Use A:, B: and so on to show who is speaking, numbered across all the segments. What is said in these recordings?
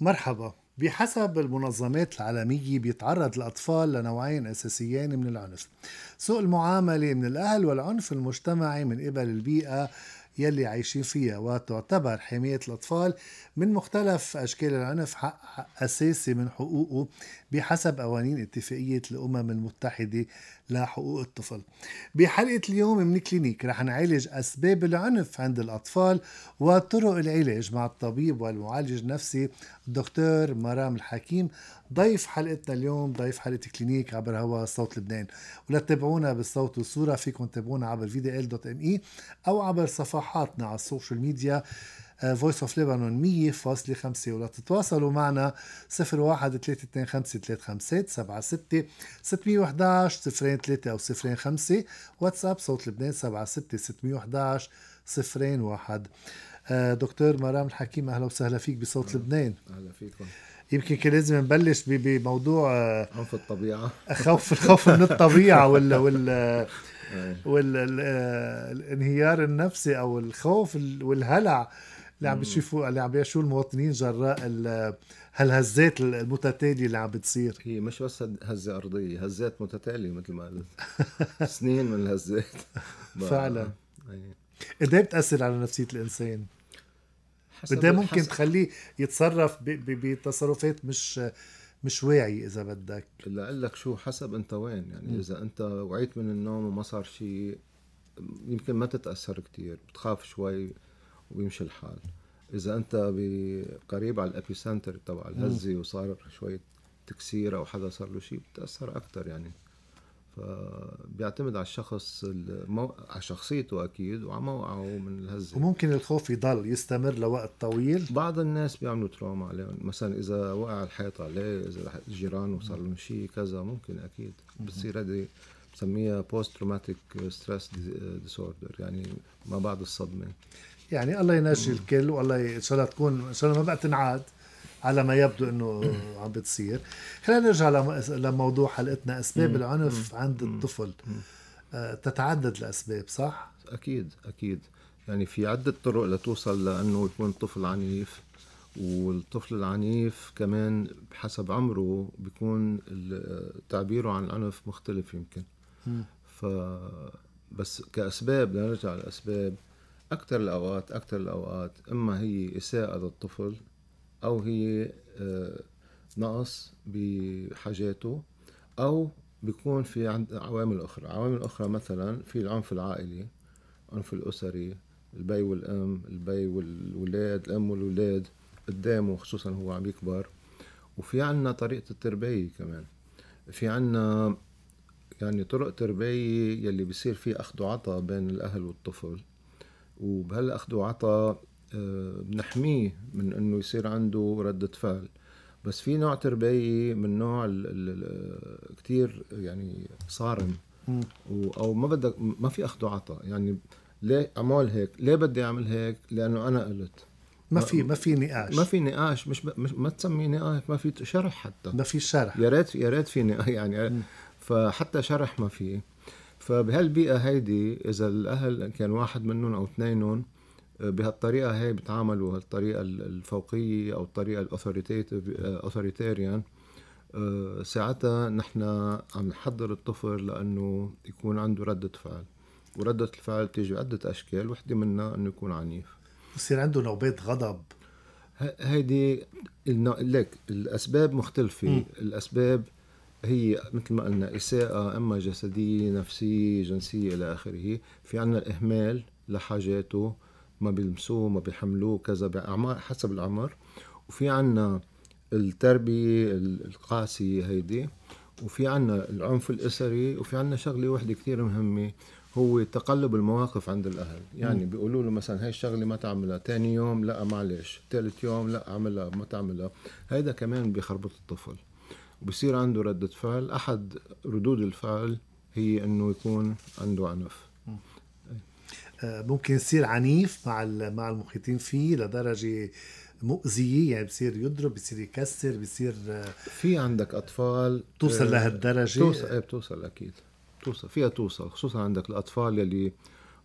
A: مرحبا بحسب المنظمات العالمية بيتعرض الأطفال لنوعين أساسيين من العنف سوء المعاملة من الأهل والعنف المجتمعي من قبل البيئة يلي عايشين فيها وتعتبر حماية الأطفال من مختلف أشكال العنف حق, أساسي من حقوقه بحسب قوانين اتفاقية الأمم المتحدة لحقوق الطفل بحلقة اليوم من كلينيك رح نعالج أسباب العنف عند الأطفال وطرق العلاج مع الطبيب والمعالج النفسي الدكتور مرام الحكيم ضيف حلقتنا اليوم ضيف حلقة كلينيك عبر هوا صوت لبنان ولتتابعونا بالصوت والصورة فيكم تتابعونا عبر vdl.me أو عبر صفحاتنا على السوشيال ميديا فويس اوف ليبانون 100.5 ولا تتواصلوا معنا 01 325 76 611 او 05 واتساب صوت لبنان 76 611 01 دكتور مرام الحكيم اهلا وسهلا فيك بصوت لبنان اهلا فيكم يمكن كان لازم نبلش بموضوع آه، خوف الطبيعه خوف الخوف من الطبيعه وال وال آه. والانهيار النفسي او الخوف والهلع اللي عم بيشوفوا اللي عم بيعيشوه المواطنين جراء
B: هالهزات المتتاليه اللي عم بتصير هي مش بس هزه ارضيه هزات متتاليه مثل ما قلت سنين من الهزات فعلا
A: ايه بتاثر على نفسيه الانسان؟ بدها ممكن حسب. تخليه يتصرف بتصرفات
B: مش مش واعي اذا بدك لك شو حسب انت وين يعني م. اذا انت وعيت من النوم وما صار شيء يمكن ما تتاثر كثير بتخاف شوي ويمشي الحال اذا انت قريب على الابيسنتر تبع الهزه وصار شويه تكسير او حدا صار له شيء بتاثر اكثر يعني فبيعتمد على الشخص المو... على شخصيته اكيد وعلى موقعه من الهزه وممكن الخوف يضل يستمر لوقت طويل بعض الناس بيعملوا تروما عليهم مثلا اذا وقع الحيط عليه اذا الجيران وصار لهم شيء كذا ممكن اكيد بتصير هذه بسميها بوست تروماتيك ستريس ديسوردر يعني ما بعد الصدمه
A: يعني الله ينجي الكل والله ان شاء الله تكون ان شاء الله ما بقى تنعاد على ما يبدو انه عم بتصير خلينا نرجع لموضوع حلقتنا اسباب العنف عند الطفل آه، تتعدد الاسباب صح
B: اكيد اكيد يعني في عده طرق لتوصل لانه يكون طفل عنيف والطفل العنيف كمان بحسب عمره بيكون تعبيره عن العنف مختلف يمكن ف بس كاسباب لنرجع للاسباب اكثر الاوقات اكثر الاوقات اما هي اساءه للطفل او هي آه، نقص بحاجاته او بيكون في عند عوامل اخرى عوامل اخرى مثلا في العنف العائلي العنف الاسري البي والام البي والولاد الام والولاد قدامه خصوصا هو عم يكبر وفي عنا طريقة التربية كمان في عنا يعني طرق تربية يلي بصير في أخذ وعطا بين الأهل والطفل وبهالأخذ وعطا آه، بنحميه من انه يصير عنده ردة فعل بس في نوع تربية من نوع كتير يعني صارم او ما بدك ما في اخذ وعطاء يعني ليه اعمل هيك ليه بدي اعمل هيك لانه انا قلت ما في ما في نقاش ما في نقاش مش, مش ما تسميه نقاش ما في شرح حتى ما في شرح يا ريت يا ريت في نقاش يعني م. فحتى شرح ما في فبهالبيئه هيدي اذا الاهل كان واحد منهم او اثنينهم بهالطريقه هي بتعاملوا هالطريقه الفوقيه او الطريقه الأثوريتيريان آه، ساعتها نحن عم نحضر الطفل لانه يكون عنده رده فعل وردة الفعل بتيجي بعدة أشكال وحدة منها أنه يكون عنيف بصير عنده نوبات غضب هيدي لك الأسباب مختلفة م. الأسباب هي مثل ما قلنا إساءة إما جسدية نفسية جنسية إلى آخره في عنا الإهمال لحاجاته ما بيلمسوه ما بيحملوه كذا بأعمار حسب الأعمار وفي عنا التربية القاسية هيدي وفي عنا العنف الأسري وفي عنا شغلة واحدة كثير مهمة هو تقلب المواقف عند الأهل يعني بيقولوا له مثلا هاي الشغلة ما تعملها تاني يوم لا معلش ثالث يوم لا اعملها ما تعملها هيدا كمان بيخربط الطفل وبصير عنده ردة فعل أحد ردود الفعل هي أنه يكون عنده عنف آه، ممكن يصير عنيف
A: مع مع المحيطين فيه لدرجه مؤذيه يعني بصير يضرب بصير يكسر بصير آه،
B: في عندك اطفال توصل آه، لهالدرجه توصل إيه، بتوصل اكيد توصل فيها توصل خصوصا عندك الاطفال يلي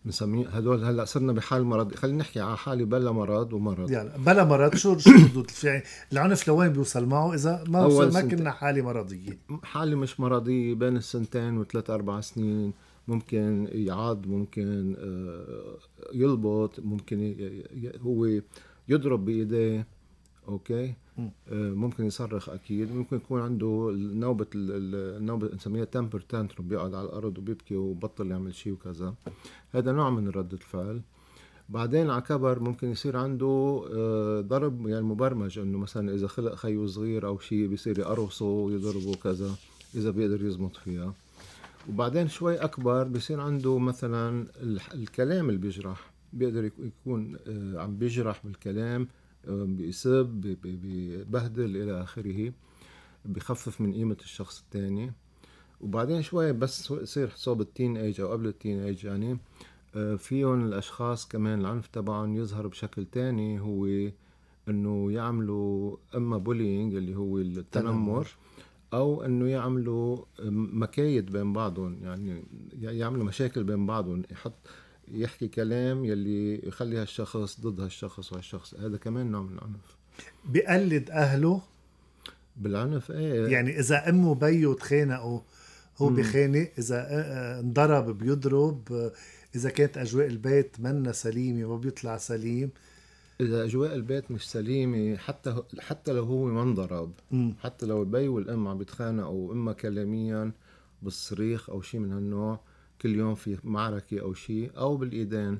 B: بنسميه هدول هلا صرنا بحال مرض خلينا نحكي على حالي بلا مرض ومرض يعني بلا مرض شو شو ردود الفعل العنف لوين بيوصل
A: معه اذا ما وصل ما كنا
B: حاله مرضيه حاله مش مرضيه بين السنتين وثلاث اربع سنين ممكن يعض ممكن آه، يلبط ممكن هو يضرب بايديه اوكي آه، ممكن يصرخ اكيد ممكن يكون عنده نوبه النوبه نسميها تمبر تانترم بيقعد على الارض وبيبكي وبطل يعمل شيء وكذا هذا نوع من ردة الفعل بعدين على كبر ممكن يصير عنده آه، ضرب يعني مبرمج انه مثلا اذا خلق خيو صغير او شيء بيصير يقرصه ويضربه وكذا اذا بيقدر يزمط فيها وبعدين شوي اكبر بصير عنده مثلا الكلام اللي بيجرح بيقدر يكون آه، عم بيجرح بالكلام آه، بيسب ببهدل الى اخره بخفف من قيمه الشخص الثاني وبعدين شوي بس يصير صوب التين ايج او قبل التين ايج يعني آه، فيهم الاشخاص كمان العنف تبعهم يظهر بشكل تاني هو انه يعملوا اما بولينج اللي هو التنمر او انه يعملوا مكايد بين بعضهم يعني يعملوا مشاكل بين بعضهم يحط يحكي كلام يلي يخلي هالشخص ضد هالشخص وهالشخص هذا كمان نوع من العنف
A: بقلد اهله بالعنف ايه يعني اذا امه وبيه تخانقوا هو بخانق اذا آه، آه، انضرب بيضرب اذا كانت اجواء البيت منا سليمه ما
B: بيطلع سليم اذا اجواء البيت مش سليمه حتى حتى لو هو ما انضرب حتى لو البي والام عم بيتخانقوا اما كلاميا بالصريخ او شيء من هالنوع كل يوم في معركه او شيء او بالايدين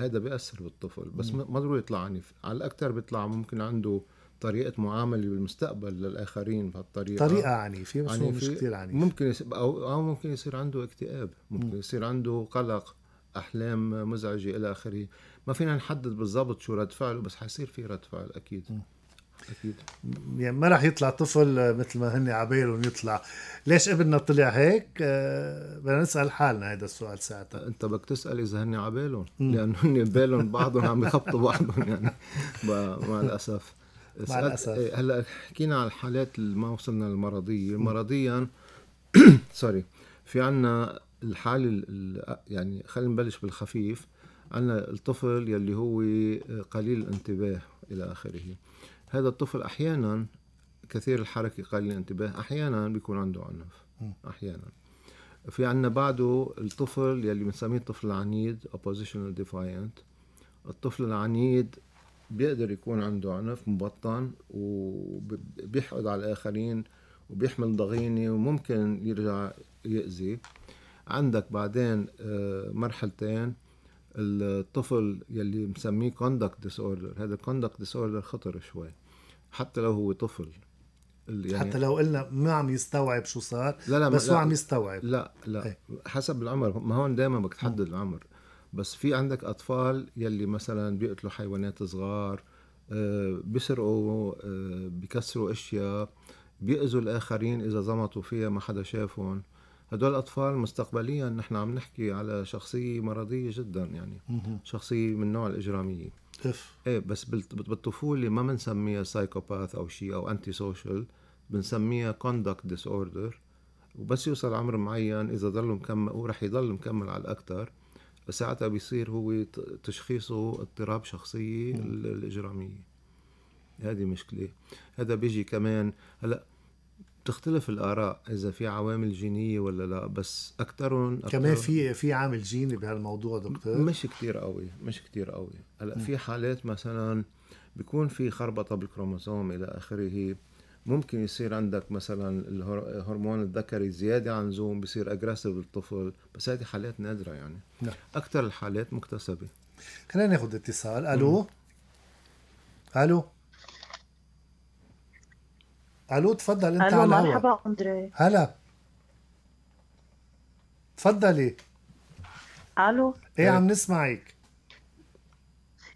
B: هذا بيأثر بالطفل بس مم. ما ضروري يطلع عنيف على الاكثر بيطلع ممكن عنده طريقه معامله بالمستقبل للاخرين بهالطريقه طريقه عنيفه بس مش كثير عنيف ممكن او او ممكن يصير عنده اكتئاب ممكن مم. يصير عنده قلق احلام مزعجه الى اخره ما فينا نحدد بالضبط شو رد فعله بس حيصير في رد فعل اكيد م. اكيد يعني
A: ما راح يطلع طفل مثل ما هن عبالهم يطلع ليش ابننا طلع هيك أه بدنا نسال حالنا هذا السؤال ساعتها انت بدك تسال اذا هن عبالهم
B: لانه هن بالهم بعضهم عم يخبطوا بعضهم يعني مع الاسف مع الاسف إيه، هلا حكينا عن الحالات اللي ما وصلنا للمرضيه مرضيا سوري في عنا الحاله يعني خلينا نبلش بالخفيف عندنا الطفل يلي هو قليل الانتباه إلى آخره هذا الطفل أحيانا كثير الحركة قليل الانتباه أحيانا بيكون عنده عنف أحيانا في عندنا بعده الطفل يلي بنسميه الطفل العنيد oppositional defiant الطفل العنيد بيقدر يكون عنده عنف مبطن وبيحقد على الآخرين وبيحمل ضغينة وممكن يرجع يأذي عندك بعدين آه، مرحلتين الطفل يلي مسميه كوندكت ديس اوردر هذا conduct ديس اوردر خطر شوي حتى لو هو طفل يعني حتى لو
A: قلنا ما عم يستوعب شو صار لا لا بس هو عم
B: يستوعب لا لا ايه. حسب العمر ما هون دائما بدك تحدد العمر بس في عندك اطفال يلي مثلا بيقتلوا حيوانات صغار آه، بيسرقوا آه، بكسروا بيكسروا اشياء بيأذوا الاخرين اذا زمطوا فيها ما حدا شافهم هدول الأطفال مستقبليا نحن عم نحكي على شخصية مرضية جدا يعني شخصية من نوع الإجرامية اف ايه بس بالطفولة ما بنسميها سايكوباث أو شيء أو أنتي سوشيال بنسميها كوندكت ديس اوردر وبس يوصل عمر معين إذا ضل مكمل وراح يضل مكمل على الأكثر ساعتها بيصير هو تشخيصه اضطراب شخصية الإجرامية هذه مشكلة هذا بيجي كمان هلأ بتختلف الاراء اذا في عوامل جينيه ولا لا بس اكثرهم كمان في في عامل جيني بهالموضوع دكتور مش كتير قوي مش كتير قوي هلا في حالات مثلا بيكون في خربطه بالكروموسوم الى اخره ممكن يصير عندك مثلا الهرمون الذكري زياده عن زوم بصير اجريسيف الطفل بس هذه حالات نادره يعني نعم. اكثر الحالات مكتسبه خلينا ناخذ
A: اتصال الو الو الو تفضل انت على الهواء مرحبا اندري هلا تفضلي
C: الو ايه عم
A: نسمعك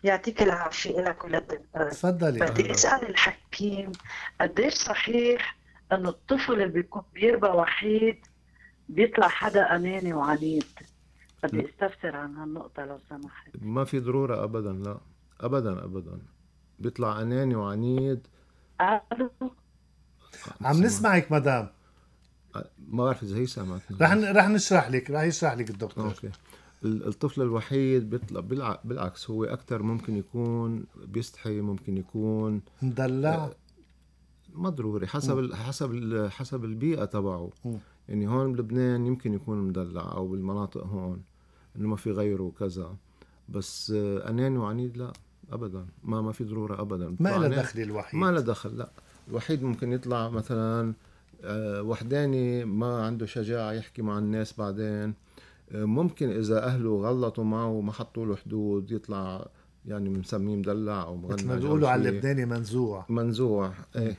C: يعطيك العافيه لك وللدكتور تفضلي بدي اسال الحكيم قديش صحيح انه الطفل اللي بيكون بيربى وحيد بيطلع حدا اناني وعنيد بدي استفسر عن هالنقطة لو سمحت
B: ما في ضرورة أبدا لا أبدا أبدا بيطلع أناني وعنيد ألو عم نسمعك مدام ما بعرف اذا هي سامعتني رح رح نشرح لك رح يشرح لك الدكتور اوكي الطفل الوحيد بيطلع بالعكس هو اكثر ممكن يكون بيستحي ممكن يكون مدلع آه، ما ضروري حسب م. حسب حسب البيئه تبعه يعني هون بلبنان يمكن يكون مدلع او بالمناطق هون انه ما في غيره وكذا بس آه، اناني وعنيد لا ابدا ما ما في ضروره ابدا ما له يعني دخل الوحيد ما له دخل لا الوحيد ممكن يطلع مثلا آه، وحداني ما عنده شجاعة يحكي مع الناس بعدين آه، ممكن إذا أهله غلطوا معه وما حطوا له حدود يطلع يعني بنسميه مدلع أو مغنى ما بيقولوا على اللبناني منزوع منزوع إيه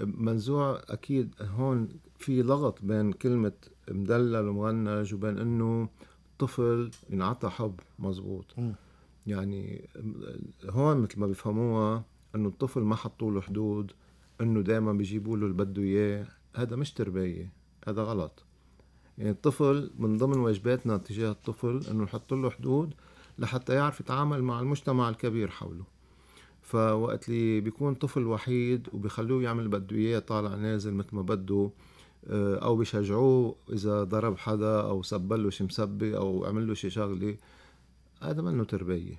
B: منزوع أكيد هون في لغط بين كلمة مدلل ومغنج وبين إنه طفل ينعطى حب مزبوط يعني، م. يعني هون مثل ما بيفهموها إنه الطفل ما حطوا له حدود انه دائما بيجيبوا له اللي بده اياه هذا مش تربيه هذا غلط يعني الطفل من ضمن واجباتنا تجاه الطفل انه نحط له حدود لحتى يعرف يتعامل مع المجتمع الكبير حوله فوقت اللي بيكون طفل وحيد وبيخلوه يعمل اللي بده اياه طالع نازل مثل ما بده آه، او بيشجعوه اذا ضرب حدا او سبله شي مسبه او عمل له شي شغله هذا منه تربيه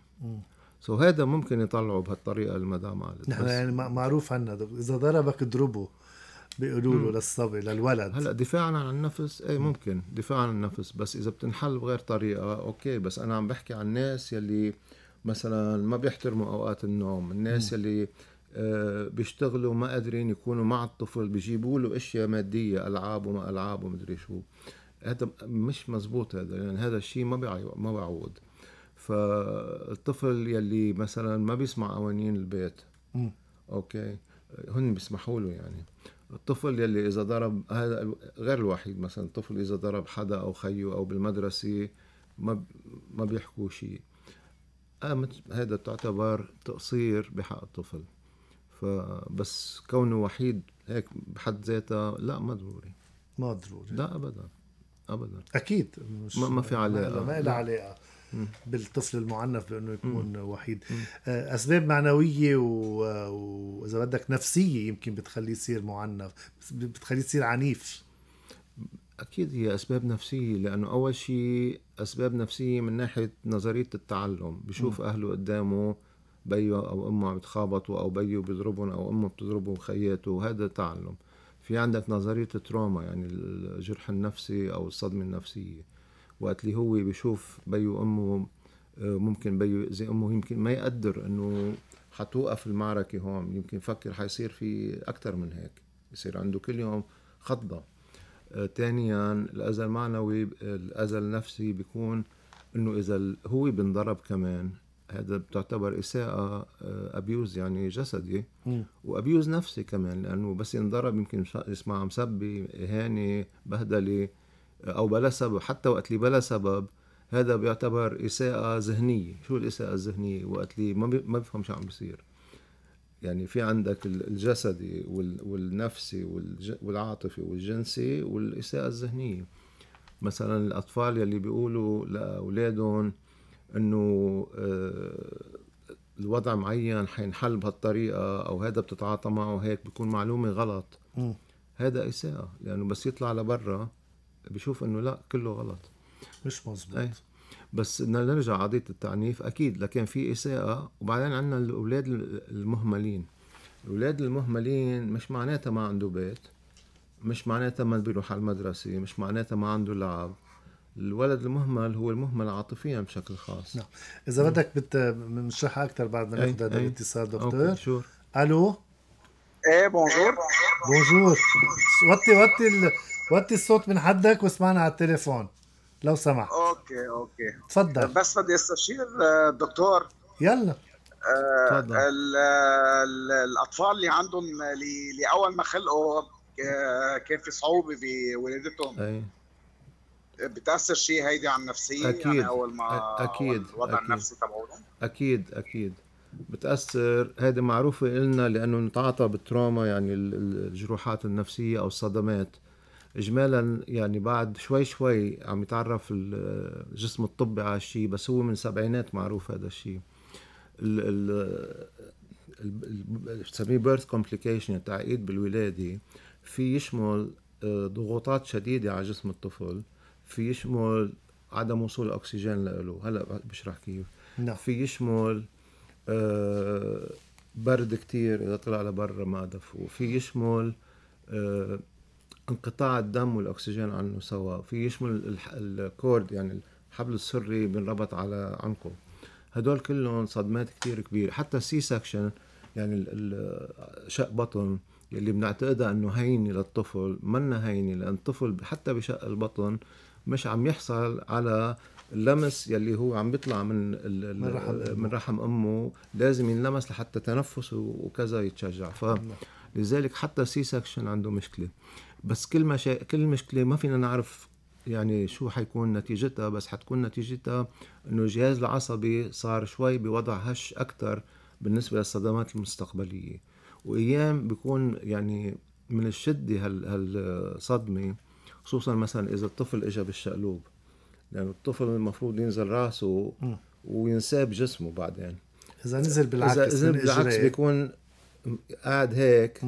B: سو so هذا ممكن يطلعه بهالطريقه المدام قالت نحن يعني
A: معروف عنا اذا ضربك
B: اضربه بيقولوا له للصبي للولد هلا دفاعا عن النفس ايه ممكن دفاعا عن النفس بس اذا بتنحل بغير طريقه اوكي بس انا عم بحكي عن الناس يلي مثلا ما بيحترموا اوقات النوم الناس يلي آه، بيشتغلوا ما قادرين يكونوا مع الطفل بيجيبوا له اشياء ماديه العاب وما العاب ومدري شو هذا مش مزبوط هذا يعني هذا الشيء ما ما بيعود فالطفل يلي مثلا ما بيسمع قوانين البيت م. اوكي هن بيسمحوا له يعني الطفل يلي اذا ضرب هذا غير الوحيد مثلا الطفل اذا ضرب حدا او خيه او بالمدرسه ما ما بيحكوا شيء هذا آه، تعتبر تقصير بحق الطفل فبس كونه وحيد هيك بحد ذاتها لا ما ضروري ما ضروري لا ابدا ابدا اكيد ما, ما في علاقه ما لها
A: علاقه بالطفل
B: المعنف بانه يكون مم.
A: وحيد مم. آه، اسباب معنويه واذا بدك نفسيه يمكن بتخليه
B: يصير معنف بتخليه يصير عنيف اكيد هي اسباب نفسيه لانه اول شيء اسباب نفسيه من ناحيه نظريه التعلم بشوف مم. اهله قدامه بيو او امه عم يتخابطوا او بيو بيضربهم او امه بتضربه خياته وهذا تعلم في عندك نظريه التروما يعني الجرح النفسي او الصدمه النفسيه وقت اللي هو بيشوف بيو امه آه، ممكن بيو يأذي امه يمكن ما يقدر انه حتوقف المعركه هون يمكن يفكر حيصير في اكثر من هيك يصير عنده كل يوم خطبه ثانيا آه، الاذى المعنوي الاذى النفسي بيكون انه اذا هو بنضرب كمان هذا بتعتبر اساءه ابيوز آه، يعني جسدي وابيوز نفسي كمان لانه بس ينضرب يمكن يسمع مسبه اهانه بهدله أو بلا سبب حتى وقت اللي بلا سبب هذا بيعتبر إساءة ذهنية شو الإساءة الذهنية وقت اللي ما بفهم شو عم بيصير يعني في عندك الجسدي والنفسي والعاطفي والجنسي والإساءة الذهنية مثلا الأطفال يلي بيقولوا لأولادهم إنه آه، الوضع معين حينحل بهالطريقة أو هذا بتتعاطى معه هيك بيكون معلومة غلط م. هذا إساءة لأنه يعني بس يطلع لبرا بشوف انه لا كله غلط
A: مش مزبوط أي.
B: بس بدنا نرجع قضيه التعنيف اكيد لكن في اساءه وبعدين عندنا الاولاد المهملين الاولاد المهملين مش معناتها ما عنده بيت مش معناتها ما بيروح على المدرسه مش معناتها ما عنده لعب الولد المهمل هو المهمل عاطفيا بشكل خاص نعم اذا بدك
A: بت... بنشرحها اكثر بعد ما إيه، ناخذ هذا إيه. الاتصال دكتور الو ايه بونجور بونجور وطي وطي ال... وطي الصوت من حدك واسمعنا على التليفون لو سمحت.
D: اوكي اوكي. تفضل. بس بدي استشير الدكتور. يلا. آه الاطفال اللي عندهم اللي اول ما خلقوا آه، كان في صعوبه بولادتهم. بتاثر شيء هيدي على النفسيه يعني اكيد يعني اول ما اكيد الوضع النفسي تبعهم
B: اكيد اكيد بتاثر هذه معروفه لنا لانه نتعاطى بالتروما يعني الجروحات النفسيه او الصدمات اجمالا يعني بعد شوي شوي عم يتعرف الجسم الطبي على الشيء بس هو من سبعينات معروف هذا الشيء بسميه بيرث كومبليكيشن تعقيد بالولاده في يشمل آه، ضغوطات شديده على جسم الطفل في يشمل عدم وصول الاكسجين له هلا بشرح كيف نعم. في يشمل آه، برد كتير إذا طلع لبرا ما دفوه في يشمل آه، انقطاع الدم والأكسجين عنه سوا في يشمل الكورد يعني الحبل السري بنربط على عنقه هدول كلهم صدمات كتير كبيرة حتى السي سكشن يعني شق بطن اللي بنعتقدها انه هينه للطفل منا هينه لان الطفل حتى بشق البطن مش عم يحصل على اللمس يلي هو عم بيطلع من ال من رحم أمه. من رحم امه لازم ينلمس لحتى تنفسه وكذا يتشجع ف نعم. لذلك حتى سي سكشن عنده مشكله بس كل مشا... كل مشكله ما فينا نعرف يعني شو حيكون نتيجتها بس حتكون نتيجتها انه الجهاز العصبي صار شوي بوضع هش اكثر بالنسبه للصدمات المستقبليه وايام بيكون يعني من الشده هالصدمه خصوصا مثلا اذا الطفل اجى بالشقلوب لأنه الطفل المفروض ينزل راسه وينساب جسمه بعدين
A: إذا نزل بالعكس إذا نزل بالعكس
B: بيكون قاعد هيك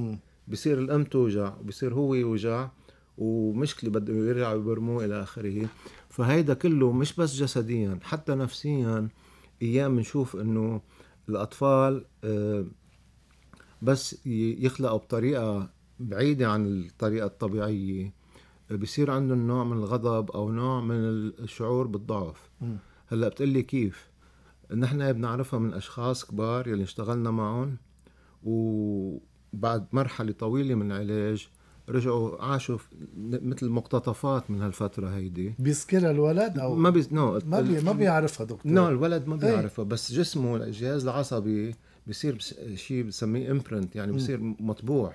B: بصير الأم توجع بصير هو يوجع ومشكلة بده يرجع يبرموه إلى آخره فهيدا كله مش بس جسديا حتى نفسيا أيام بنشوف إنه الأطفال آه، بس يخلقوا بطريقة بعيدة عن الطريقة الطبيعية بصير عندهم نوع من الغضب او نوع من الشعور بالضعف هلا بتقلي كيف نحن بنعرفها من اشخاص كبار يلي اشتغلنا معهم وبعد مرحله طويله من العلاج رجعوا عاشوا مثل مقتطفات من هالفترة هيدي بيذكرها
A: الولد أو ما بي... نو no. ما بي... ما بيعرفها دكتور نو no, الولد ما إيه. بيعرفها
B: بس جسمه الجهاز العصبي بصير بس... شيء بسميه امبرنت يعني بصير مطبوع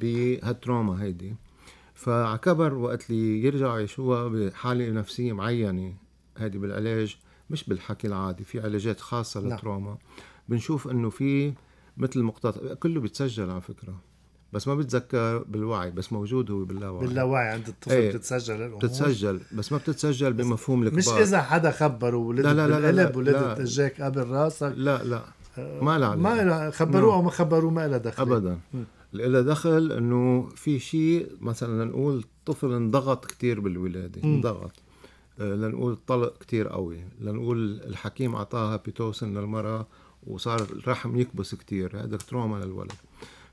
B: بهالتروما هيدي فعكبر وقت اللي يرجعوا يعيشوها بحالة نفسية معينة هذه بالعلاج مش بالحكي العادي في علاجات خاصة نعم. للتروما بنشوف انه في مثل مقتطع كله بيتسجل على فكرة بس ما بتذكر بالوعي بس موجود هو باللاوعي باللاوعي عند الطفل ايه بتتسجل الامور بتتسجل بس ما بتتسجل بمفهوم الكبار مش اذا
A: حدا خبره ولدت لا لا لا بالقلب ولدت اجاك قبل راسك لا
B: لا ما لا ما خبروه نعم. او ما خبروه ما لها دخل ابدا م. اللي لها دخل انه في شيء مثلا لنقول طفل انضغط كثير بالولاده انضغط آه، لنقول طلق كثير قوي لنقول الحكيم اعطاها بيتوسن للمراه وصار الرحم يكبس كثير هذا تروما للولد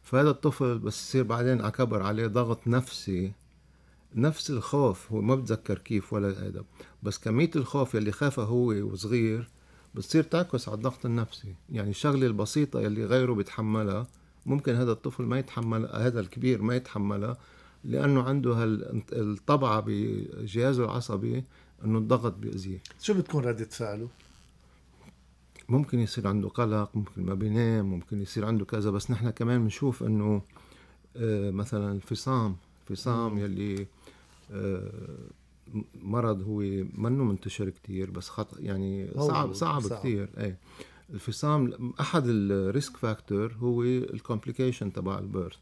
B: فهذا الطفل بس يصير بعدين على كبر عليه ضغط نفسي نفس الخوف هو ما بتذكر كيف ولا هذا بس كمية الخوف يلي خافه هو وصغير بتصير تعكس على الضغط النفسي يعني الشغلة البسيطة يلي غيره بيتحملها ممكن هذا الطفل ما يتحمل هذا الكبير ما يتحملها لانه عنده الطبعه بجهازه العصبي انه الضغط بيأذيه
A: شو بتكون ردة فعله؟
B: ممكن يصير عنده قلق ممكن ما بينام ممكن يصير عنده كذا بس نحن كمان بنشوف انه آه، مثلا الفصام الفصام يلي آه، مرض هو منه منتشر كتير بس خط يعني صعب صعب, صعب. كثير ايه الفصام احد الريسك فاكتور هو الكومبليكيشن تبع البيرث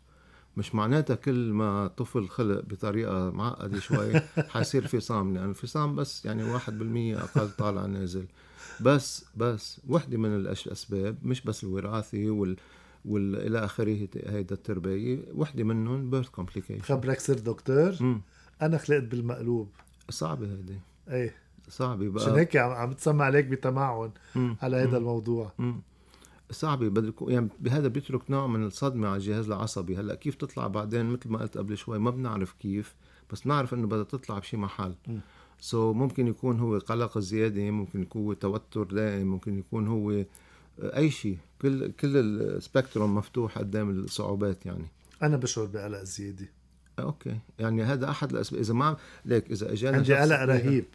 B: مش معناتها كل ما طفل خلق بطريقه معقده شوي حيصير فصام لانه يعني الفصام بس يعني 1% اقل طالع نازل بس بس وحده من الاسباب مش بس الوراثي وال والى اخره هيدا التربيه وحده منهم بيرث كومبليكيشن
A: خبرك سر دكتور مم. انا خلقت بالمقلوب صعبه هيدي
B: ايه صعبة بقى عشان هيك
A: عم بتسمع عليك بتمعن على هذا الموضوع مم.
B: صعبه بدك يعني بهذا بيترك نوع من الصدمه على الجهاز العصبي هلا كيف تطلع بعدين مثل ما قلت قبل شوي ما بنعرف كيف بس نعرف انه بدها تطلع بشي محل سو so ممكن يكون هو قلق زياده ممكن يكون هو توتر دائم ممكن يكون هو اي شيء كل كل السبيكتروم مفتوح قدام الصعوبات يعني
A: انا بشعر بقلق زياده
B: اوكي يعني هذا احد الاسباب اذا ما ليك اذا اجانا عندي قلق رهيب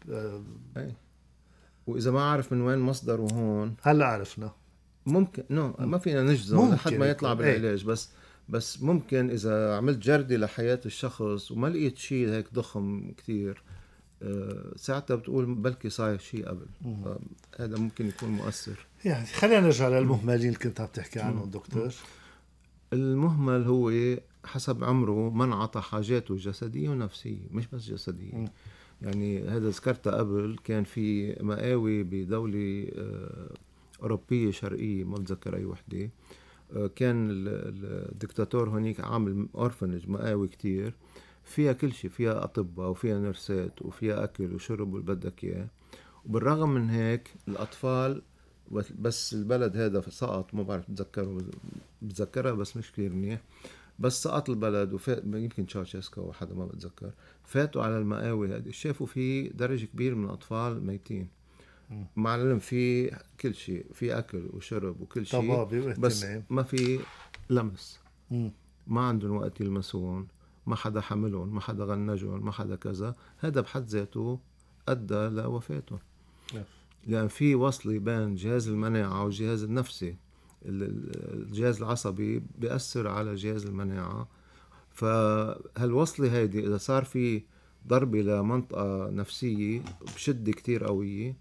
B: أي. واذا ما عارف من وين مصدره هون هلا عرفنا ممكن نو ما فينا نجزم لحد ما يطلع إيه. بالعلاج بس بس ممكن اذا عملت جرده لحياه الشخص وما لقيت شيء هيك ضخم كثير آه، ساعتها بتقول بلكي صاير شيء قبل هذا ممكن يكون مؤثر يعني خلينا نرجع
A: للمهملين اللي كنت عم تحكي عنهم دكتور
B: المهمل هو حسب عمره منعطى حاجاته جسديه ونفسيه مش بس جسديه م. يعني هذا ذكرتها قبل كان في مقاوي بدوله آه، اوروبيه شرقيه ما بتذكر اي وحده آه، كان الدكتاتور هونيك عامل اورفنج مقاوي كتير فيها كل شيء فيها اطباء وفيها نرسات وفيها اكل وشرب واللي بدك اياه وبالرغم من هيك الاطفال بس البلد هذا سقط ما بعرف بتذكره بتذكرها بس مش كثير منيح بس سقط البلد وفات يمكن او حدا ما بتذكر فاتوا على المقاوي هذه شافوا في درج كبير من الاطفال ميتين مع العلم في كل شيء في اكل وشرب وكل شيء بس ما في لمس ما عندهم وقت يلمسون ما حدا حملهم ما حدا غنجهم ما حدا كذا هذا بحد ذاته ادى لوفاتهم لان في وصله بين جهاز المناعه والجهاز النفسي الجهاز العصبي بيأثر على جهاز المناعة فهالوصلة هيدي إذا صار في ضربة لمنطقة نفسية بشدة كتير قوية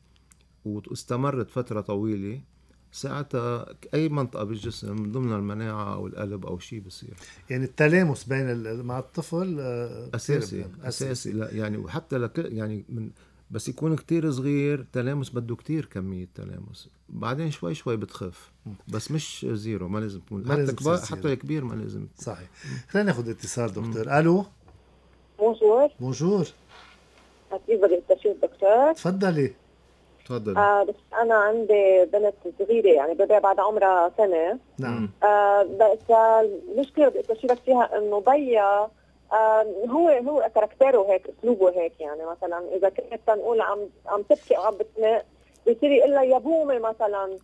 B: واستمرت فترة طويلة ساعتها اي منطقه بالجسم ضمن المناعه او القلب او شيء بصير
A: يعني التلامس بين مع الطفل آه، اساسي
B: اساسي لا يعني وحتى لك يعني من بس يكون كتير صغير تلامس بده كتير كمية تلامس بعدين شوي شوي بتخف بس مش زيرو ما لازم تكون ما حتى لازم كبار حتى الكبير ما لازم صحيح خلينا ناخذ اتصال
A: دكتور الو بونجور بونجور
C: كيف بدي استشير دكتور
A: تفضلي تفضلي آه
C: بس انا عندي بنت صغيره يعني بدي بعد عمرها سنه نعم آه بس المشكله بدي استشيرك فيها انه ضيا هو هو كاركتيره هيك اسلوبه هيك يعني مثلا اذا كنت تنقول عم عم تبكي او عم بتنق بصير يقول لها يا بومي مثلا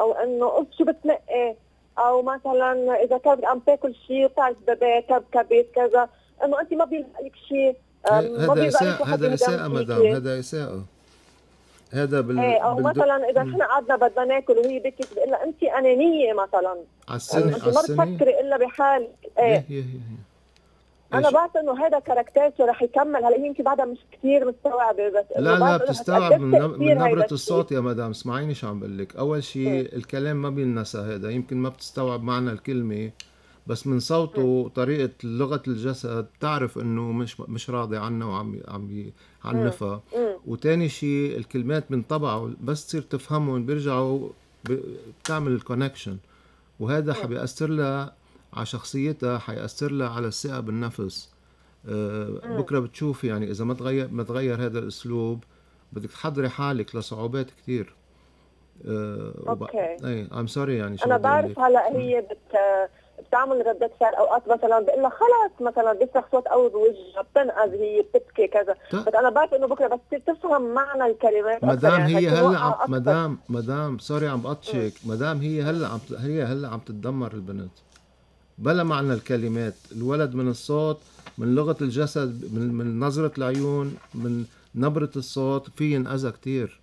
C: او انه اوف شو بتنقي او مثلا اذا كانت عم تاكل شيء بتعرف ببي كبكبت كذا انه انت ما بيلحق لك شيء هذا إساءة هذا إساءة مدام هذا
B: إساءة هذا بال ايه او مثلا اذا احنا
C: قعدنا بدنا ناكل وهي بكت بقول لها انت انانيه مثلا على السنه يعني على السنه ما بتفكري الا بحالك ايه, إيه, إيه, إيه. انا بعرف انه هذا كاركتيرته رح يكمل هلا يمكن بعدها مش كثير مستوعبه بس لا لا بتستوعب من, من نبره الصوت
B: يا مدام اسمعيني شو عم بقول لك اول شيء إيه. الكلام ما بينسى هذا يمكن ما بتستوعب معنى الكلمه بس من صوته إيه. وطريقه لغه الجسد بتعرف انه مش مش راضي عنها وعم عم يعنفها إيه. وثاني شيء الكلمات من طبعه بس تصير تفهمهم بيرجعوا بتعمل الكونكشن وهذا حبيأثر لها على شخصيتها حيأثر لها على الثقة بالنفس آه، بكره بتشوفي يعني اذا ما تغير ما تغير هذا الاسلوب بدك تحضري حالك لصعوبات كثير آه، اوكي اي ام سوري يعني انا بعرف هلا
C: هي بت بتعمل ردات فعل اوقات مثلا بقول لها خلص مثلا بيفتح صوت قوي بوجهها بتنقذ هي بتبكي كذا بس انا بعرف انه بكره بس تفهم معنى الكلمات مدام يعني هي هلا عم
B: مدام مدام سوري عم بقطشك مدام هي هلا عم هي هلا عم تتدمر البنت بلا معنى الكلمات الولد من الصوت من لغة الجسد من, من نظرة العيون من نبرة الصوت في ينأذى كتير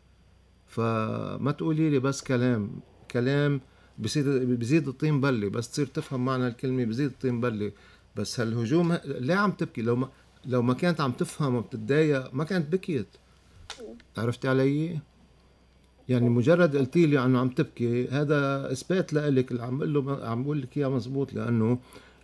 B: فما تقولي لي بس كلام كلام بصير بزيد الطين بلة بس تصير تفهم معنى الكلمة بزيد الطين بلة بس هالهجوم ليه عم تبكي لو ما لو ما كانت عم تفهم وبتتضايق ما كانت بكيت عرفتي علي؟ يعني مجرد قلتي لي انه عم تبكي هذا اثبات لك اللي عم بقول له عم بقول لك اياه مزبوط لانه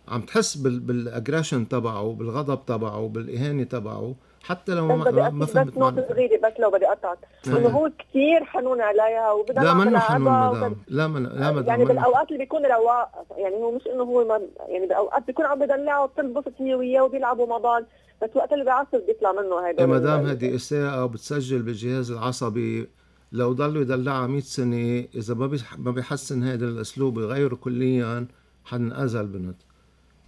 B: عم تحس بالاجريشن تبعه بالغضب تبعه بالاهانه تبعه حتى لو ما, ما فهمت بس نقطة
C: صغيرة بس لو بدي اقطعك انه هو كثير حنون عليها وبدها لا منه حنون مدام
B: لا من لا مدام يعني بالاوقات
C: اللي بيكون رواق يعني هو مش انه هو ما يعني باوقات بيكون عم بدلعه وبتنبسط هي وياه وبيلعبوا مع بعض بس وقت اللي بيعصب بيطلع منه هيدا اي مدام هذه
B: اساءة وبتسجل بالجهاز العصبي لو ضلوا يدلعها 100 سنه اذا ما ما بيحسن هذا الاسلوب ويغيره كليا حنأذى البنت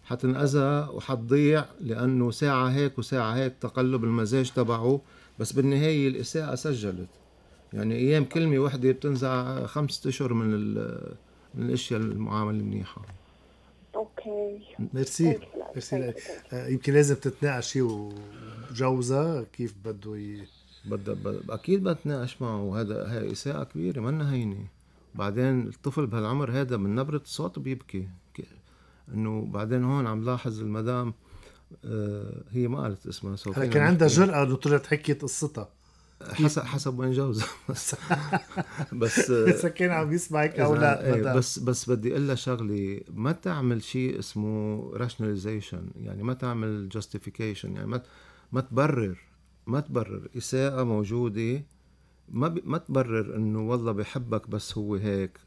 B: حتنأذى وحتضيع لانه ساعه هيك وساعه هيك تقلب المزاج تبعه بس بالنهايه الاساءه سجلت يعني ايام كلمه وحده بتنزع خمسة اشهر من من الاشياء المعامله المنيحه اوكي ميرسي ميرسي آه، يمكن لازم تتناقشي وجوزها كيف بده بدأ اكيد اكيد تناقش معه وهذا هي اساءه كبيره منا هينه بعدين الطفل بهالعمر هذا من نبره صوته بيبكي انه بعدين هون عم لاحظ المدام آه هي ما قالت اسمها سوف كان عندها جرأة
A: انه طلعت حكيت قصتها
B: حسب حسب وين
A: جوزها بس بس آه، اذا كان عم يسمعك او لا إيه،
B: بس بس بدي اقول لها شغله ما تعمل شيء اسمه راشناليزيشن يعني ما تعمل جاستيفيكيشن يعني ما ما تبرر ما تبرر إساءة موجودة ما ب... ما تبرر إنه والله بحبك بس هو هيك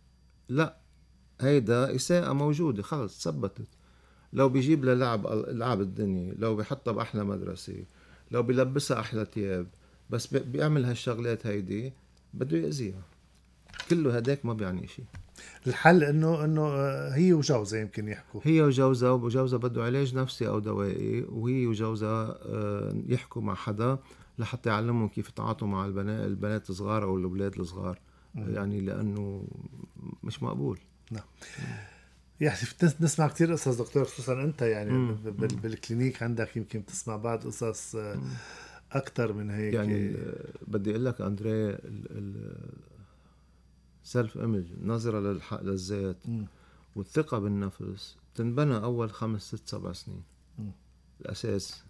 B: لا هيدا إساءة موجودة خلص ثبتت لو بيجيب لها لعب العاب الدنيا لو بحطها بأحلى مدرسة لو بلبسها أحلى ثياب بس بيعمل هالشغلات هيدي بده يأذيها كله هداك ما بيعني شيء الحل انه انه آه، هي وجوزها يمكن يحكوا هي وجوزها وجوزها بده علاج نفسي او دوائي وهي وجوزها آه، يحكوا مع حدا لحتى يعلمهم كيف يتعاطوا مع البنات البنات الصغار او الاولاد الصغار يعني لانه مش مقبول نعم
A: يعني بنسمع كثير قصص دكتور خصوصا انت يعني مم. بالكلينيك عندك يمكن بتسمع بعض قصص آه، اكثر من هيك يعني بدي
B: اقول لك اندريه سيلف ايمج نظره للحق للذات والثقه بالنفس بتنبنى اول خمس ست سبع سنين م. الاساس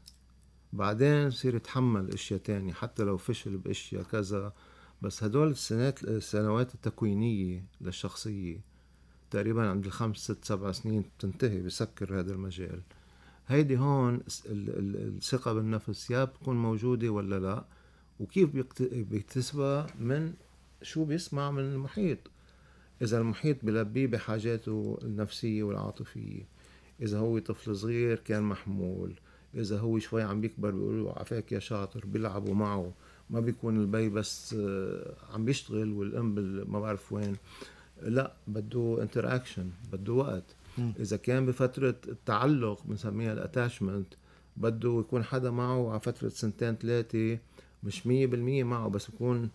B: بعدين بصير يتحمل اشياء تانية حتى لو فشل باشياء كذا بس هدول السنوات السنوات التكوينيه للشخصيه تقريبا عند الخمس ست سبع سنين بتنتهي بسكر هذا المجال هيدي هون الثقة بالنفس يا بتكون موجودة ولا لا وكيف بيكتسبها من شو بيسمع من المحيط إذا المحيط بلبيه بحاجاته النفسية والعاطفية إذا هو طفل صغير كان محمول إذا هو شوي عم بيكبر بيقولوا عفاك يا شاطر بيلعبوا معه ما بيكون البي بس آه، عم بيشتغل والأم ما بعرف وين لا بده انتراكشن بده وقت إذا كان بفترة التعلق بنسميها الاتاشمنت بده يكون حدا معه على فترة سنتين ثلاثة مش مية بالمية معه بس يكون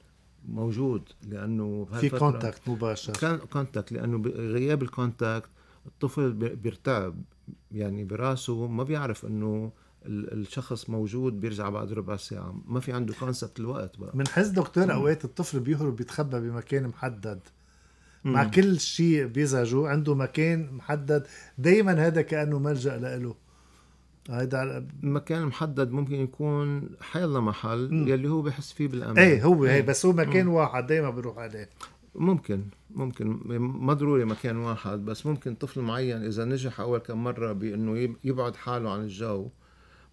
B: موجود لانه في كونتاكت مباشر كان كونتاكت لانه غياب الكونتاكت الطفل بيرتعب يعني براسه ما بيعرف انه الشخص موجود بيرجع بعد ربع ساعة ما في عنده كونسبت الوقت بقى بنحس دكتور أوقات
A: الطفل بيهرب بيتخبى بمكان محدد مع مم. كل شيء بيزعجه عنده مكان محدد دايما هذا كأنه ملجأ لإله
B: هيدا على... مكان محدد ممكن يكون حيلا محل م. يلي هو بحس فيه بالامان ايه هو هي بس هو مكان م. واحد دائما بروح عليه ممكن ممكن ما ضروري مكان واحد بس ممكن طفل معين اذا نجح اول كم مره بانه يبعد حاله عن الجو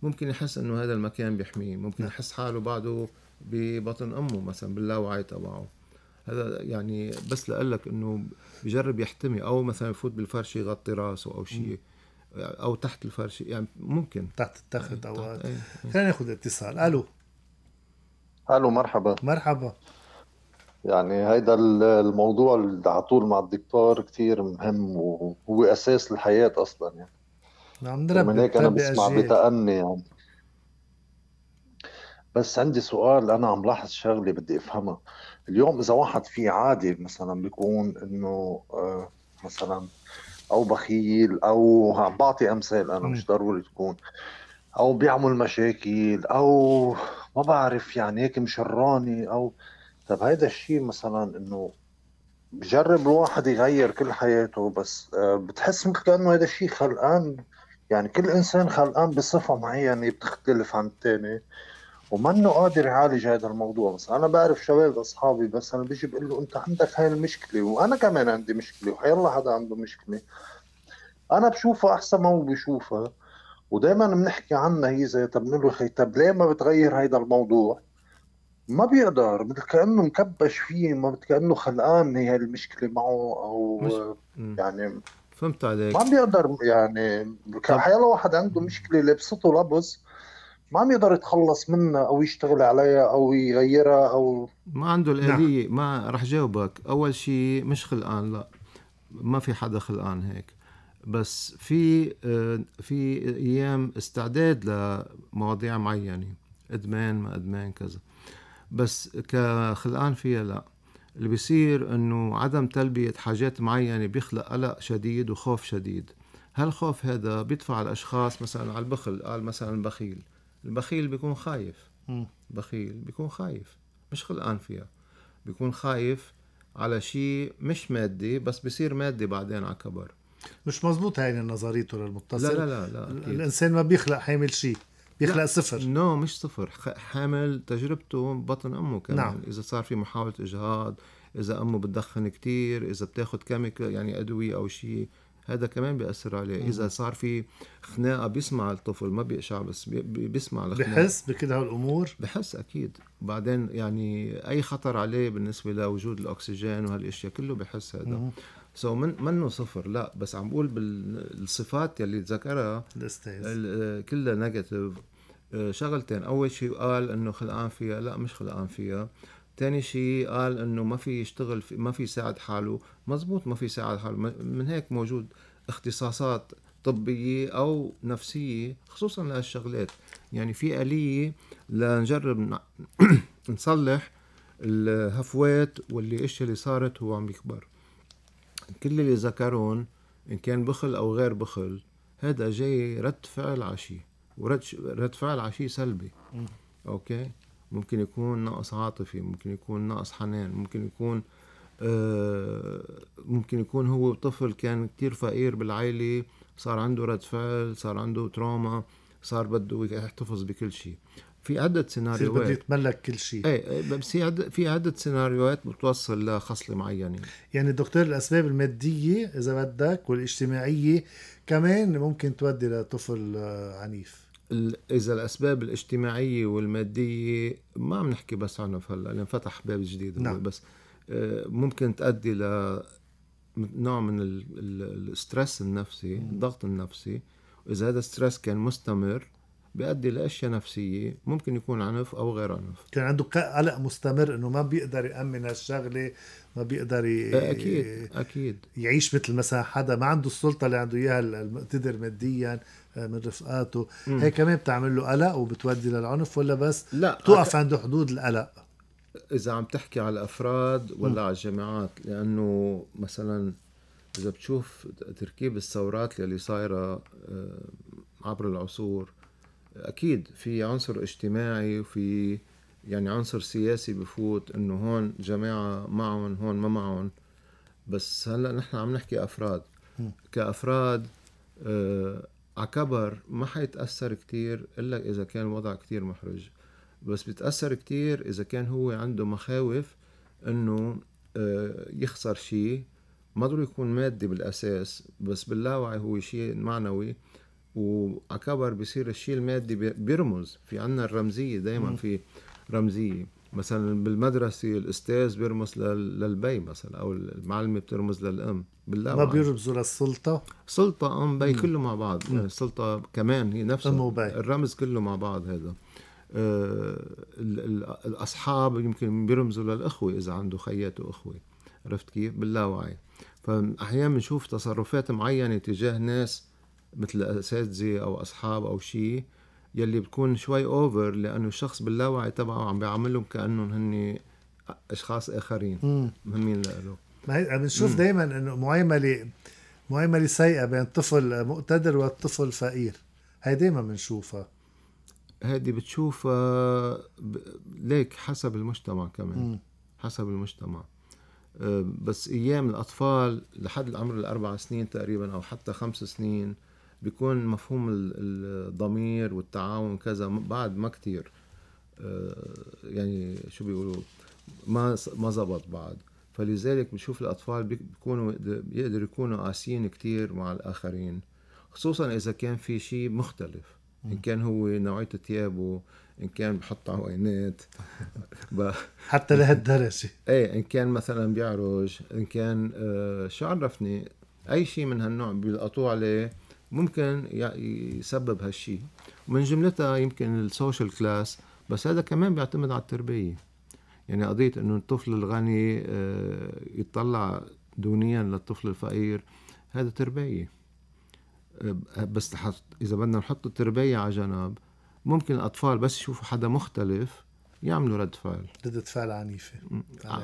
B: ممكن يحس انه هذا المكان بيحميه ممكن نعم. يحس حاله بعده ببطن امه مثلا باللاوعي تبعه هذا يعني بس لاقول لك انه بجرب يحتمي او مثلا يفوت بالفرش يغطي راسه او شيء او تحت الفرش يعني ممكن تحت التخت او إيه، إيه. خلينا ناخذ اتصال الو
D: الو مرحبا مرحبا يعني هيدا الموضوع اللي على طول مع الدكتور كثير مهم وهو اساس الحياه اصلا يعني
A: نعم نربي من هيك انا بسمع
D: بتأني يعني بس عندي سؤال انا عم لاحظ شغله بدي افهمها اليوم اذا واحد في عادي مثلا بيكون انه آه، مثلا او بخيل او عم بعطي امثال انا مش ضروري تكون او بيعمل مشاكل او ما بعرف يعني هيك مشراني او طب هيدا الشيء مثلا انه بجرب الواحد يغير كل حياته بس آه، بتحس مثل كانه هذا الشيء خلقان يعني كل انسان خلقان بصفه معينه بتختلف عن الثاني ومنه قادر يعالج هذا الموضوع بس انا بعرف شباب اصحابي بس انا بيجي بقول له انت عندك هاي المشكله وانا كمان عندي مشكله وحيلا حدا عنده مشكله انا بشوفها احسن ما هو بشوفها ودائما بنحكي عنها هي زي طب بنقول له طب ليه ما بتغير هذا الموضوع؟ ما بيقدر مثل كانه مكبش فيه ما كانه خلقان هي المشكله معه او مش... يعني
B: فهمت عليك ما
D: بيقدر يعني حيالله واحد عنده مشكله لبسته لبس ما عم يقدر يتخلص منها او يشتغل عليها او يغيرها
B: او ما عنده نعم. الاليه نعم. ما رح جاوبك اول شيء مش خلقان لا ما في حدا خلقان هيك بس في آه، في ايام استعداد لمواضيع معينه ادمان ما ادمان كذا بس كخلقان فيها لا اللي بيصير انه عدم تلبيه حاجات معينه بيخلق قلق شديد وخوف شديد هالخوف هذا بيدفع الاشخاص مثلا على البخل قال مثلا بخيل البخيل بيكون خايف بخيل بيكون خايف مش خلقان فيها بيكون خايف على شيء مش مادي بس بصير مادي بعدين على كبر
A: مش مزبوط هاي نظريته للمتصل لا لا لا, لا أكيد. الانسان ما بيخلق
B: حامل شيء بيخلق لا. صفر نو no, مش صفر حامل تجربته بطن امه كمان نعم. اذا صار في محاوله اجهاض اذا امه بتدخن كتير اذا بتاخذ كيميكال يعني ادويه او شيء هذا كمان بيأثر عليه إذا صار في خناقة بيسمع الطفل ما بيقشع بس بيسمع الخناقة بحس بكل هالأمور بحس أكيد بعدين يعني أي خطر عليه بالنسبة لوجود الأكسجين وهالأشياء كله بحس هذا مم. سو so من منه صفر لا بس عم بقول بالصفات يلي ذكرها كلها نيجاتيف آه، شغلتين اول شيء قال انه خلقان فيها لا مش خلقان فيها ثاني شيء قال انه ما في يشتغل في ما في يساعد حاله مزبوط ما في يساعد حاله من هيك موجود اختصاصات طبية أو نفسية خصوصا لهالشغلات يعني في آلية لنجرب نصلح الهفوات واللي اشياء اللي صارت هو عم يكبر كل اللي ذكرون إن كان بخل أو غير بخل هذا جاي رد فعل عشي ورد رد فعل عشي سلبي أوكي ممكن يكون نقص عاطفي ممكن يكون نقص حنان ممكن يكون آه ممكن يكون هو طفل كان كتير فقير بالعيلة صار عنده رد فعل صار عنده تروما صار بده يحتفظ بكل شيء في عدة سيناريوهات بده يتملك كل شيء اي إيه، بس في عدة في عدة سيناريوهات بتوصل لخصلة معينة يعني دكتور الأسباب المادية
A: إذا بدك والاجتماعية كمان ممكن تودي لطفل آه، عنيف
B: اذا الاسباب الاجتماعيه والماديه ما عم نحكي بس عنه هلا لان فتح باب جديد نعم. بس آه، ممكن تؤدي ل نوع من الستريس النفسي الضغط النفسي واذا هذا الستريس كان مستمر بيؤدي لاشياء نفسيه ممكن يكون عنف او غير عنف
A: كان عنده قلق مستمر انه ما بيقدر يامن هالشغله ما بيقدر ي... آه، اكيد اكيد يعيش مثل مثلا حدا ما عنده السلطه اللي عنده اياها المقتدر ماديا من رفقاته مم. هي كمان بتعمل له قلق وبتودي للعنف ولا بس لا بتوقف عند حدود القلق
B: اذا عم تحكي على الافراد ولا مم. على الجماعات لانه مثلا اذا بتشوف تركيب الثورات اللي صايره آه، عبر العصور اكيد في عنصر اجتماعي وفي يعني عنصر سياسي بفوت انه هون جماعه معهم هون ما معهم بس هلا نحن عم نحكي افراد كافراد آه، عكبر ما حيتأثر كتير إلا إذا كان الوضع كتير محرج بس بيتأثر كتير إذا كان هو عنده مخاوف إنه آه، يخسر شيء ما ضروري يكون مادي بالأساس بس باللاوعي هو شيء معنوي وعكبر بصير الشيء المادي بيرمز في عنا الرمزية دايما في رمزية مثلا بالمدرسة الأستاذ بيرمز للبي مثلا أو المعلمة بترمز للأم بالله ما بيرمزوا للسلطة؟ سلطة أم بي كله مع بعض مم. السلطة كمان هي نفسها أم وبي الرمز كله مع بعض هذا آه الأصحاب يمكن بيرمزوا للأخوة إذا عنده خيات وأخوة عرفت كيف؟ باللاوعي فأحيانا بنشوف تصرفات معينة تجاه ناس مثل أساتذة أو أصحاب أو شيء يلي بتكون شوي اوفر لانه الشخص باللاوعي تبعه عم بيعاملهم كانهم هن اشخاص اخرين مهمين له
A: ما هي بنشوف دائما انه معامله معامله سيئه بين طفل مقتدر وطفل فقير هي دائما بنشوفها
B: هذه بتشوفها ليك حسب المجتمع كمان مم. حسب المجتمع أه، بس ايام الاطفال لحد العمر الاربع سنين تقريبا او حتى خمس سنين بيكون مفهوم الضمير والتعاون كذا بعد ما كتير آه، يعني شو بيقولوا ما ما زبط بعد فلذلك بنشوف الاطفال بيكونوا بيقدروا يكونوا قاسيين كتير مع الاخرين خصوصا اذا كان في شيء مختلف ان كان هو نوعيه ثيابه ان كان بحط عوينات ب... حتى لهالدرجه ايه ان كان مثلا بيعرج ان كان آه شو عرفني اي شيء من هالنوع بيلقطوه عليه ممكن يسبب هالشيء ومن جملتها يمكن السوشيال كلاس بس هذا كمان بيعتمد على التربية يعني قضية انه الطفل الغني آه، يطلع دونيا للطفل الفقير هذا تربية آه، بس اذا بدنا نحط التربية على جنب ممكن الاطفال بس يشوفوا حدا مختلف يعملوا رد فعل
A: ردة فعل عنيفة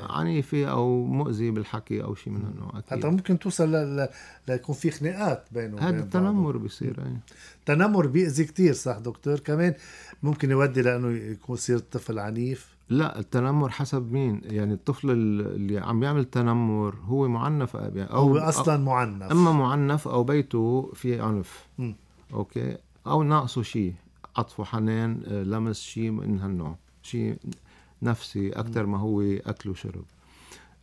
B: عنيفة أو مؤذية بالحكي أو شيء من هالنوع أكيد حتى ممكن توصل ل...
A: ليكون في خناقات بينهم هذا
B: التنمر بيصير يعني. التنمر بيأذي كثير صح
A: دكتور كمان ممكن يودي لأنه يكون يصير الطفل عنيف
B: لا التنمر حسب مين يعني الطفل اللي عم يعمل تنمر هو معنف أو هو أصلا
A: معنف إما
B: معنف أو بيته فيه عنف م. أوكي أو ناقصه شيء عطفه حنان آه، لمس شيء من هالنوع شيء نفسي أكثر ما هو أكل وشرب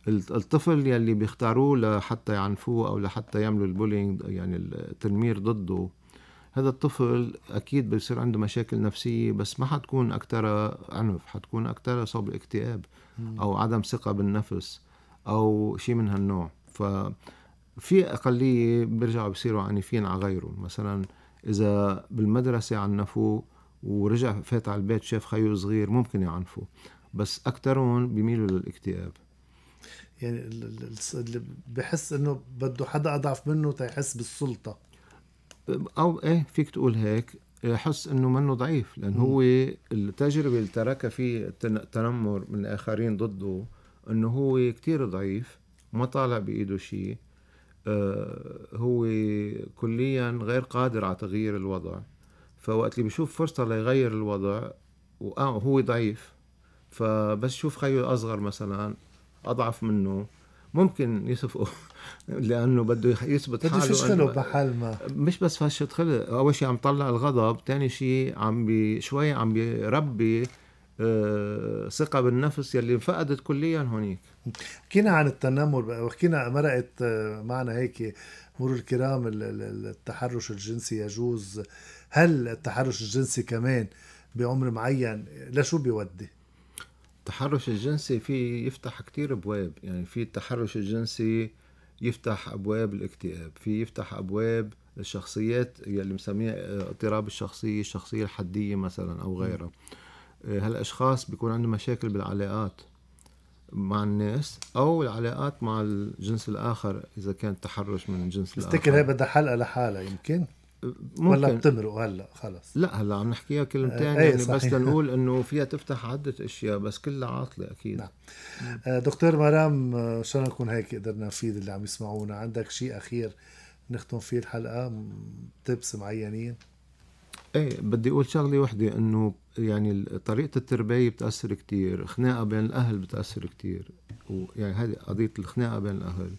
B: الطفل يلي بيختاروه لحتى يعنفوه أو لحتى يعملوا البولينج يعني التنمير ضده هذا الطفل أكيد بيصير عنده مشاكل نفسية بس ما حتكون أكثر عنف حتكون أكثر صوب اكتئاب أو عدم ثقة بالنفس أو شيء من هالنوع ففي أقلية بيرجعوا بصيروا عنيفين على غيرهم مثلا إذا بالمدرسة عنفوه ورجع فات على البيت شاف خيو صغير ممكن يعنفه بس اكثرهم بيميلوا للاكتئاب
A: يعني اللي بحس انه بده حدا اضعف منه تيحس بالسلطه
B: او ايه فيك تقول هيك يحس انه منه ضعيف لان هو التجربه اللي تركها فيه التنمر من الاخرين ضده انه هو كتير ضعيف ما طالع بايده شيء آه، هو كليا غير قادر على تغيير الوضع فوقت اللي بيشوف فرصة ليغير الوضع وهو آه، ضعيف فبس يشوف خيو أصغر مثلا أضعف منه ممكن يصفقه لانه بده يثبت حاله بده يشتغله
A: بحال ما
B: مش بس فشة خلق اول شيء عم طلع الغضب ثاني شيء عم بي شوي عم بيربي أه ثقه بالنفس يلي انفقدت كليا هونيك
A: حكينا عن التنمر وحكينا مرقت آه، معنا هيك مرور الكرام التحرش الجنسي يجوز هل التحرش
B: الجنسي كمان بعمر معين لشو بيودي؟ التحرش الجنسي في يفتح كتير ابواب يعني في التحرش الجنسي يفتح ابواب الاكتئاب في يفتح ابواب الشخصيات يلي مسميها اضطراب الشخصيه الشخصيه الحديه مثلا او غيرها هالاشخاص بيكون عندهم مشاكل بالعلاقات مع الناس او العلاقات مع الجنس الاخر اذا كان تحرش من الجنس الاخر بفتكر هي
A: بدها حلقه لحالها يمكن ممكن. ولا بتمرق هلا خلص لا هلا عم نحكيها كلمتين إيه، يعني إيه، صحيح. بس لنقول
B: انه فيها تفتح عده اشياء بس كلها عاطله اكيد نعم.
A: آه، دكتور مرام آه، شو نكون هيك قدرنا نفيد اللي عم يسمعونا عندك شيء اخير نختم فيه الحلقه تبس معينين
B: ايه بدي اقول شغله وحده انه يعني طريقه التربيه بتاثر كثير خناقه بين الاهل بتاثر كثير ويعني هذه قضيه الخناقه بين الاهل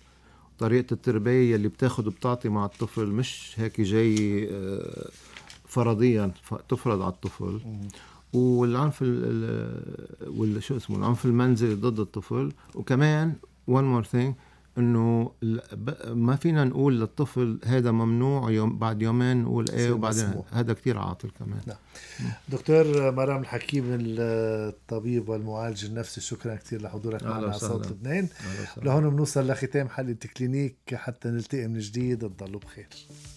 B: طريقه التربيه اللي بتاخد وبتعطي مع الطفل مش هيك جاي آه، فرضيا تفرض على الطفل والعنف وال شو اسمه العنف المنزلي ضد الطفل وكمان one more thing انه ما فينا نقول للطفل هذا ممنوع يوم بعد يومين نقول ايه وبعدين هذا كثير عاطل كمان نعم.
A: دكتور مرام الحكيم الطبيب والمعالج النفسي شكرا كثير لحضورك معنا على صوت لبنان لهون بنوصل لختام حلقه كلينيك حتى نلتقي من جديد تضلوا بخير